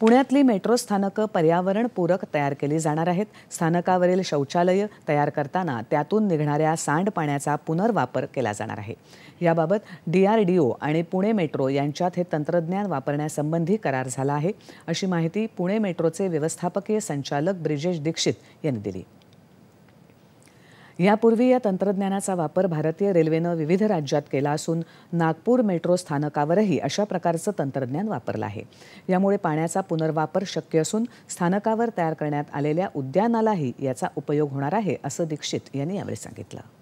पुण्यातली मेट्रो स्थानकं पर्यावरणपूरक तयार केली जाणार आहेत स्थानकावरील शौचालय तयार करताना त्यातून निघणाऱ्या सांडपाण्याचा पुनर्वापर केला जाणार आहे याबाबत डी आर डी ओ आणि पुणे मेट्रो यांच्यात हे तंत्रज्ञान वापरण्यासंबंधी करार झाला आहे अशी माहिती पुणे मेट्रोचे व्यवस्थापकीय संचालक ब्रिजेश दीक्षित यांनी दिली यापूर्वी या तंत्रज्ञानाचा वापर भारतीय रेल्वेनं विविध राज्यात केला असून नागपूर मेट्रो स्थानकावरही अशा प्रकारचं तंत्रज्ञान वापरलं आहे यामुळे पाण्याचा पुनर्वापर शक्य असून स्थानकावर तयार करण्यात आलेल्या उद्यानालाही याचा उपयोग होणार आहे असं दीक्षित यांनी यावेळी सांगितलं